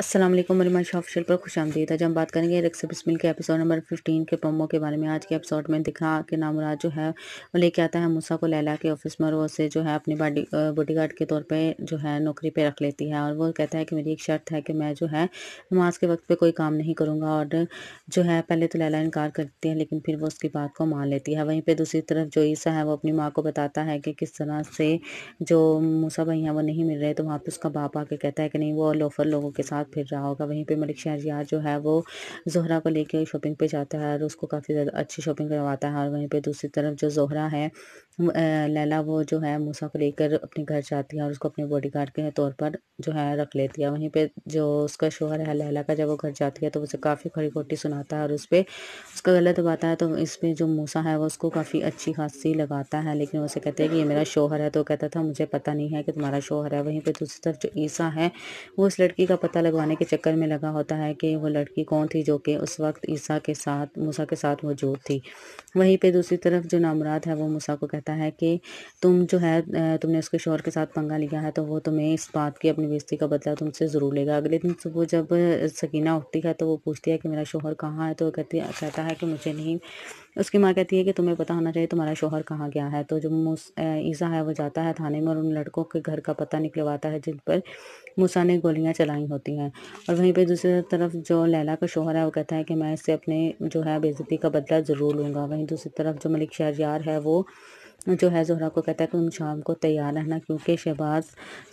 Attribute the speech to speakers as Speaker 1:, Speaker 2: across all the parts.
Speaker 1: असलम मलिमा शाह पर खुश आमदीद आज हम बात करेंगे रिक्स बिस्मिल के एपिसोड नंबर फिफ्टीन के प्रोमो के बारे में आज के एपिसोड में दिखा के नामराज जो है वो लेके आता है मूसा को लैला के ऑफिस में और वो उसे जो है अपने बॉडी बॉडी गार्ड के तौर पे जो है नौकरी पे रख लेती है और वो कहता है कि मेरी एक शर्त है कि मैं जो है नमाज के वक्त पर कोई काम नहीं करूँगा और जो है पहले तो लैला इनकार करती है लेकिन फिर वो उसकी बात को मान लेती है वहीं पर दूसरी तरफ जो ईसा है वो अपनी माँ को बताता है कि किस तरह से जो मूसा भाई हैं वो नहीं मिल रहे तो वहाँ पर उसका बाप आके कहता है कि नहीं वो लोफर लोगों के साथ फिर रहा होगा वहीं पर मलिक शहरियार जो है वो जोहरा को लेके शॉपिंग पे जाता है और उसको काफ़ी ज़्यादा अच्छी शॉपिंग करवाता है और वहीं पे दूसरी तरफ जो जोहरा है लैला वो जो है मूसा को लेकर अपने घर जाती है और उसको अपने गार्ड के तौर पर जो है रख लेती है वहीं पर जो उसका शोहर है लैला का जब वो घर जाती है तो उसे काफ़ी खड़ी खोटी सुनाता है और उस पर उसका गलत दबाता है तो इस पर जो मूसा है वो उसको काफ़ी अच्छी खासी लगाता है लेकिन उसे कहते हैं कि ये मेरा शोहर है तो कहता था मुझे पता नहीं है कि तुम्हारा शोहर है वहीं पर दूसरी तरफ जो ईसा है वो उस लड़की का पता लगा भगाने के चक्कर में लगा होता है कि वो लड़की कौन थी जो कि उस वक्त ईसा के साथ मूसा के साथ मौजूद थी वहीं पे दूसरी तरफ जो नामराद है वो मूसा को कहता है कि तुम जो है तुमने उसके शोहर के साथ पंगा लिया है तो वो तुम्हें इस बात की अपनी बेजती का बदला तुमसे ज़रूर लेगा अगले दिन सुबह जब सकीना उठती है तो वो पूछती है कि मेरा शोहर कहाँ है तो वो कहती कहता है कि मुझे नहीं उसकी माँ कहती है कि तुम्हें पता होना चाहिए तुम्हारा शोहर कहाँ गया है तो जो ईसा है वो जाता है थाने में और उन लड़कों के घर का पता निकलवाता है जिन पर मूसा ने गोलियाँ चलाई होती हैं और वहीं पर दूसरी तरफ जो लैला का शोहर है वो कहता है कि मैं इससे अपने जो है बेज़ती का बदला ज़रूर लूँगा वहीं दूसरी तरफ जो मलिक यार है वो जो है जहरा को कहता है कि तुम शाम को तैयार रहना क्योंकि शहबाज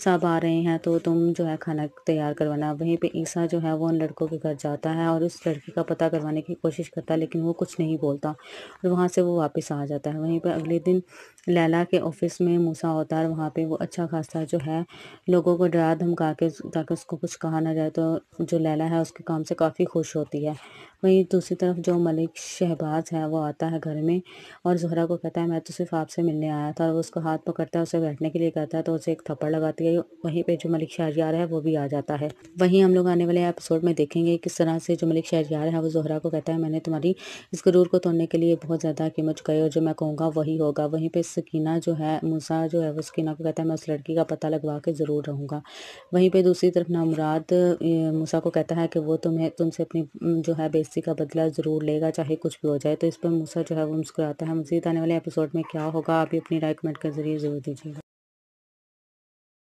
Speaker 1: साहब आ रहे हैं तो तुम जो है खाना तैयार करवाना वहीं पे ईसा जो है वो उन लड़कों के घर जाता है और उस लड़की का पता करवाने की कोशिश करता है लेकिन वो कुछ नहीं बोलता और वहाँ से वो वापस आ जाता है वहीं पर अगले दिन लैला के ऑफिस में मूसा होता है वहाँ पर वो अच्छा खासा जो है लोगों को डरा धमका के ताकि उसको कुछ कहा ना जाए तो जो लैला है उसके काम से काफ़ी खुश होती है वहीं दूसरी तरफ जो मलिक शहबाज है वो आता है घर में और जहरा को कहता है मैं तो सिर्फ आपसे उससे मिलने आया था वो उसको हाथ पकड़ता है उसे बैठने के लिए कहता है तो उसे एक थप्पड़ लगाती है वहीं पे जो मलिक शाहजार है वो भी आ जाता है वहीं हम लोग आने वाले एपिसोड में देखेंगे किस तरह से जो मलिक शहरियार है वो जोहरा को कहता है मैंने तुम्हारी इस गुरूर को तोड़ने के लिए बहुत ज़्यादा कीमत चुकाई और जो मैं कहूँगा वही होगा वहीं पर सकीना जो है मूसा जो है वो सकीना को कहता है मैं उस लड़की का पता लगवा के ज़रूर रहूँगा वहीं पर दूसरी तरफ नामुराद मूसा को कहता है कि वो तुम्हें तुमसे अपनी जो है बेस्ती का बदला ज़रूर लेगा चाहे कुछ भी हो जाए तो इस पर मूसा जो है वो मुस्कुराता है मजीद आने वाले एपिसोड में क्या होगा होगा आप ही अपनी राय कमेंट के ज़रिए ज़रूर दीजिएगा